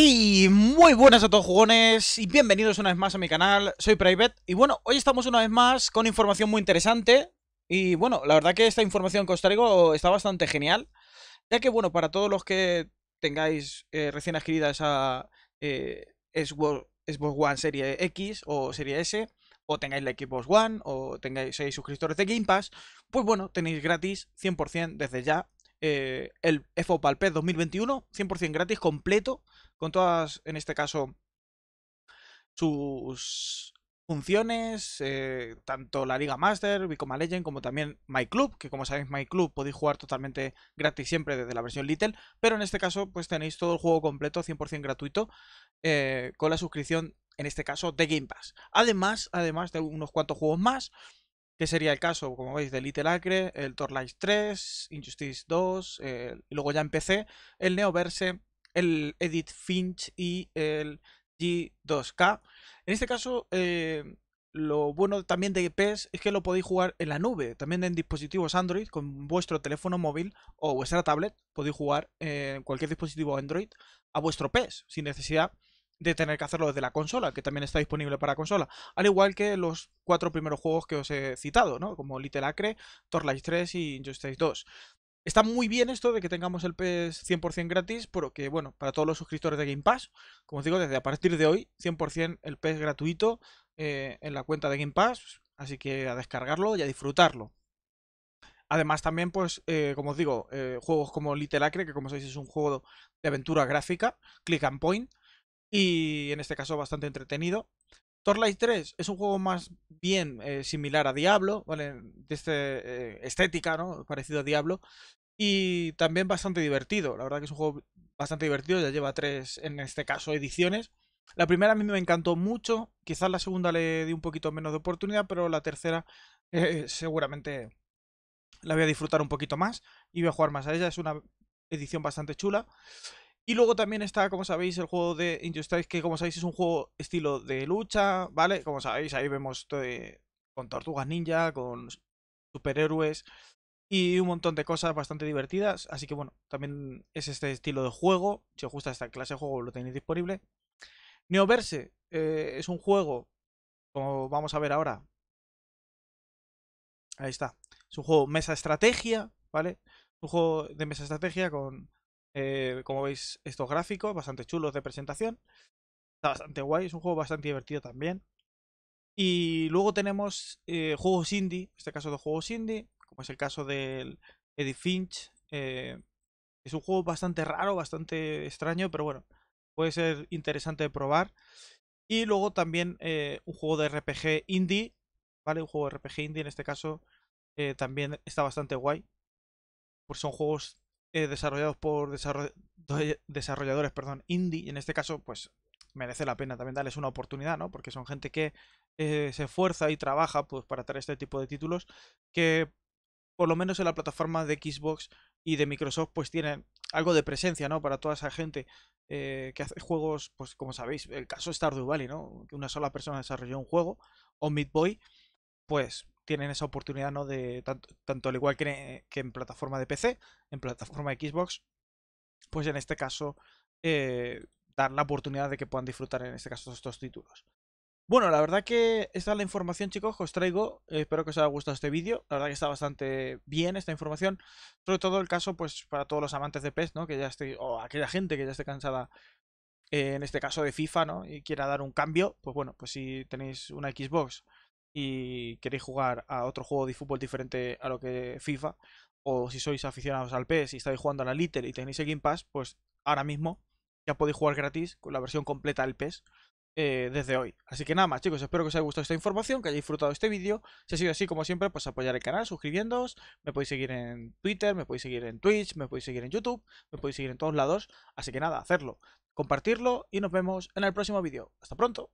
¡Hey! muy buenas a todos jugones y bienvenidos una vez más a mi canal, soy Private y bueno, hoy estamos una vez más con información muy interesante y bueno, la verdad que esta información que os traigo está bastante genial ya que bueno, para todos los que tengáis eh, recién adquirida esa eh, Xbox, One Serie X o Serie S o tengáis la Xbox One o tengáis, seis suscriptores de Game Pass pues bueno, tenéis gratis 100% desde ya eh, el fo 2021, 100% gratis, completo, con todas, en este caso, sus funciones, eh, tanto la Liga Master, Bicoma Legend, como también My Club, que como sabéis My Club podéis jugar totalmente gratis siempre desde la versión Little, pero en este caso pues tenéis todo el juego completo 100% gratuito eh, con la suscripción, en este caso, de Game Pass. Además, además de unos cuantos juegos más, que sería el caso, como veis, de Little Acre, el Torlight 3, Injustice 2, y luego ya empecé el Neoverse, el Edit Finch y el G2K. En este caso, eh, lo bueno también de PES es que lo podéis jugar en la nube, también en dispositivos Android, con vuestro teléfono móvil o vuestra tablet, podéis jugar en cualquier dispositivo Android a vuestro PES, sin necesidad de tener que hacerlo desde la consola, que también está disponible para consola, al igual que los cuatro primeros juegos que os he citado, ¿no? Como Little Acre, 3 y Injustice 2. Está muy bien esto de que tengamos el PES 100% gratis, porque, bueno, para todos los suscriptores de Game Pass, como os digo, desde a partir de hoy, 100% el PES gratuito eh, en la cuenta de Game Pass, así que a descargarlo y a disfrutarlo. Además también, pues, eh, como os digo, eh, juegos como Little Acre, que como sabéis es un juego de aventura gráfica, click and point, y en este caso bastante entretenido. Torlight 3 es un juego más bien eh, similar a Diablo, ¿vale? De este, eh, estética, ¿no? Parecido a Diablo. Y también bastante divertido. La verdad que es un juego bastante divertido. Ya lleva tres, en este caso, ediciones. La primera a mí me encantó mucho. Quizás la segunda le di un poquito menos de oportunidad, pero la tercera eh, seguramente la voy a disfrutar un poquito más y voy a jugar más a ella. Es una edición bastante chula. Y luego también está, como sabéis, el juego de Injustice, que como sabéis es un juego estilo de lucha, ¿vale? Como sabéis, ahí vemos eh, con tortugas ninja, con superhéroes y un montón de cosas bastante divertidas. Así que bueno, también es este estilo de juego. Si os gusta esta clase de juego, lo tenéis disponible. Neoverse eh, es un juego, como vamos a ver ahora. Ahí está. Es un juego mesa estrategia, ¿vale? Un juego de mesa estrategia con eh, como veis, estos gráficos bastante chulos de presentación. Está bastante guay, es un juego bastante divertido también. Y luego tenemos eh, juegos indie, en este caso de juegos indie, como es el caso del Eddie Finch. Eh, es un juego bastante raro, bastante extraño, pero bueno, puede ser interesante de probar. Y luego también un juego de RPG indie, ¿vale? Un juego de RPG indie en este caso también está bastante guay. Pues son juegos eh, desarrollados por desarrolladores perdón, indie, en este caso, pues merece la pena también darles una oportunidad, ¿no? Porque son gente que eh, se esfuerza y trabaja pues, para traer este tipo de títulos que, por lo menos en la plataforma de Xbox y de Microsoft, pues tienen algo de presencia, ¿no? Para toda esa gente eh, que hace juegos, pues como sabéis, el caso Stardew Valley, ¿no? Que una sola persona desarrolló un juego, o Midboy, pues tienen esa oportunidad, ¿no? De tanto, al igual que, en, eh, plataforma de PC, en plataforma de Xbox, pues en este caso eh, dar la oportunidad de que puedan disfrutar en este caso estos títulos. Bueno, la verdad que esta es la información, chicos, os traigo. espero que os haya gustado este vídeo. La verdad que está bastante bien esta información. Sobre todo el caso, pues, para todos los amantes de PES, ¿no? Que ya estoy. O aquella gente que ya esté cansada. Eh, en este caso de FIFA, ¿no? Y quiera dar un cambio. Pues bueno, pues si tenéis una Xbox y queréis jugar a otro juego de fútbol diferente a lo que FIFA, o si sois aficionados al PES y estáis jugando a la Little y tenéis el Game Pass, pues ahora mismo ya podéis jugar gratis con la versión completa del PES eh, desde hoy. Así que nada más chicos, espero que os haya gustado esta información, que hayáis disfrutado este vídeo. Si ha sido así, como siempre, pues apoyar el canal suscribiéndoos. Me podéis seguir en Twitter, me podéis seguir en Twitch, me podéis seguir en YouTube, me podéis seguir en todos lados. Así que nada, hacerlo, compartirlo y nos vemos en el próximo vídeo. Hasta pronto.